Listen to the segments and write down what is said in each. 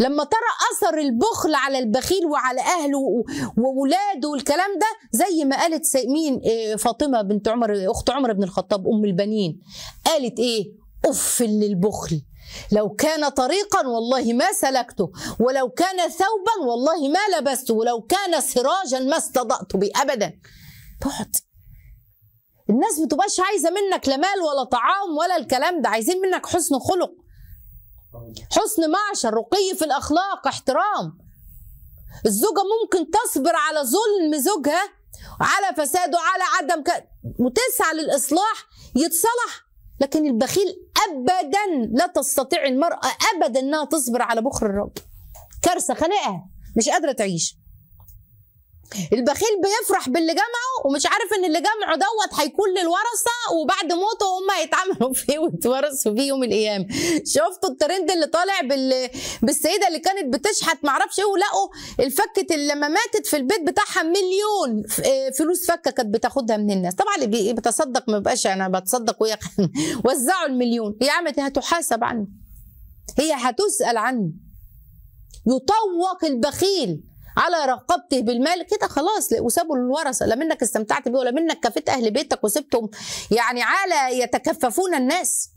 لما ترى اثر البخل على البخيل وعلى اهله واولاده والكلام ده زي ما قالت مين إيه، فاطمه بنت عمر اخت عمر بن الخطاب ام البنين قالت ايه اف للبخل لو كان طريقا والله ما سلكته ولو كان ثوبا والله ما لبسته ولو كان سراجا ما استضأت به ابدا تقعد الناس بتبقاش عايزه منك لا مال ولا طعام ولا الكلام ده عايزين منك حسن خلق حسن معشر رقي في الأخلاق احترام الزوجة ممكن تصبر على ظلم زوجها على فساده على عدم ك... وتسعى للإصلاح يتصلح لكن البخيل أبدا لا تستطيع المرأة أبدا أنها تصبر على بخر الرجل كارثة خانقه مش قادرة تعيش البخيل بيفرح باللي جمعه ومش عارف ان اللي جمعه دوت هيكون للورثه وبعد موته هم هيتعاملوا فيه ويتورثوا فيه يوم الايام شفتوا الترند اللي طالع بال... بالسيده اللي كانت بتشحت معرفش ايه ولقوا الفكه اللي لما ماتت في البيت بتاعها مليون آه، فلوس فكه كانت بتاخدها من الناس طبعا اللي بتصدق ما بقاش انا بتصدق ويا وزعوا المليون هي عملت هتحاسب عنه هي هتسال عنه يطوق البخيل على رقبته بالمال كده خلاص وسابوا الورثه لا منك استمتعت بيه ولا منك كفيت اهل بيتك وسبتهم يعني على يتكففون الناس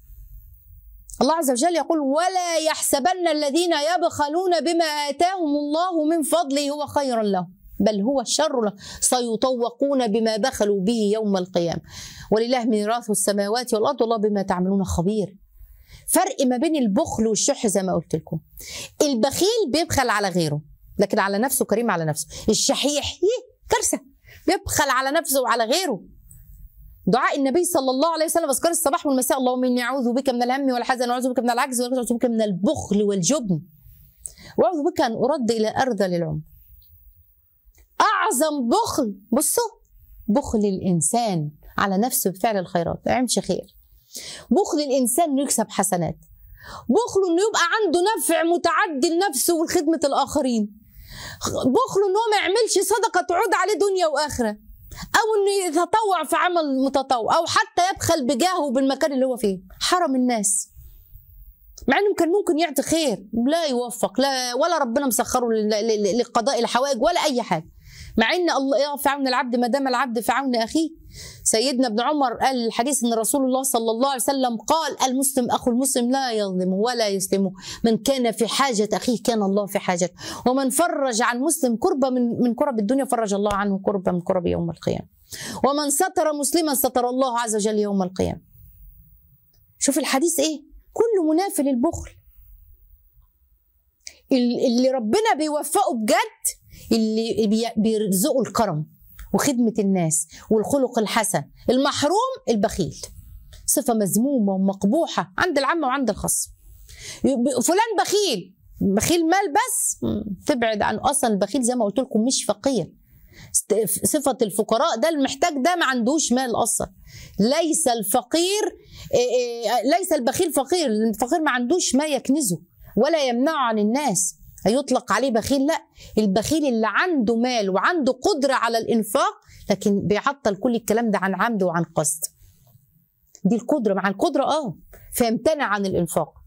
الله عز وجل يقول ولا يحسبن الذين يبخلون بما آتاهم الله من فضله هو خيرا لهم بل هو شر له سيطوقون بما بخلوا به يوم القيامة ولله ميراث السماوات والأرض والله بما تعملون خبير فرق ما بين البخل والشح زي ما قلت لكم البخيل بيبخل على غيره لكن على نفسه كريم على نفسه الشحيح ايه كارثه بيبخل على نفسه وعلى غيره دعاء النبي صلى الله عليه وسلم اذكار الصباح والمساء اللهم اني اعوذ بك من الهم والحزن واعوذ بك من العجز واعوذ بك من البخل والجبن واعوذ بك ان ارد الى ارذل العمر اعظم بخل بصوا بخل الانسان على نفسه بفعل الخيرات ما يعملش خير بخل الانسان انه يكسب حسنات بخله انه يبقى عنده نفع متعدي لنفسه ولخدمه الاخرين بخل ان هو ما يعملش صدقه تعود عليه دنيا واخره او انه يتطوع في عمل متطوع او حتى يبخل بجاهه بالمكان اللي هو فيه حرم الناس مع انه كان ممكن يعطي خير لا يوفق لا ولا ربنا مسخره لقضاء الحوائج ولا اي حاجه مع ان الله يقف في عون العبد ما دام العبد في عون اخيه سيدنا ابن عمر قال الحديث ان رسول الله صلى الله عليه وسلم قال المسلم اخو المسلم لا يظلمه ولا يسلمه من كان في حاجه اخيه كان الله في حاجته ومن فرج عن مسلم كربه من من كرب الدنيا فرج الله عنه كربه من كرب يوم القيامه ومن ستر مسلما ستر الله عز وجل يوم القيامه شوف الحديث ايه كل منافي للبخل اللي ربنا بيوفقه بجد اللي بيرزقه الكرم وخدمة الناس والخلق الحسن المحروم البخيل صفة مذمومة ومقبوحة عند العامة وعند الخاص فلان بخيل بخيل مال بس تبعد عن أصلا البخيل زي ما قلت لكم مش فقير صفة الفقراء ده المحتاج ده ما عندوش مال أصلا ليس الفقير ليس البخيل فقير الفقير ما عندوش ما يكنزه ولا يمنعه عن الناس يطلق عليه بخيل لا البخيل اللي عنده مال وعنده قدرة على الإنفاق لكن بيعطل كل الكلام ده عن عمد وعن قصد دي القدرة مع القدرة آه فيمتنع عن الإنفاق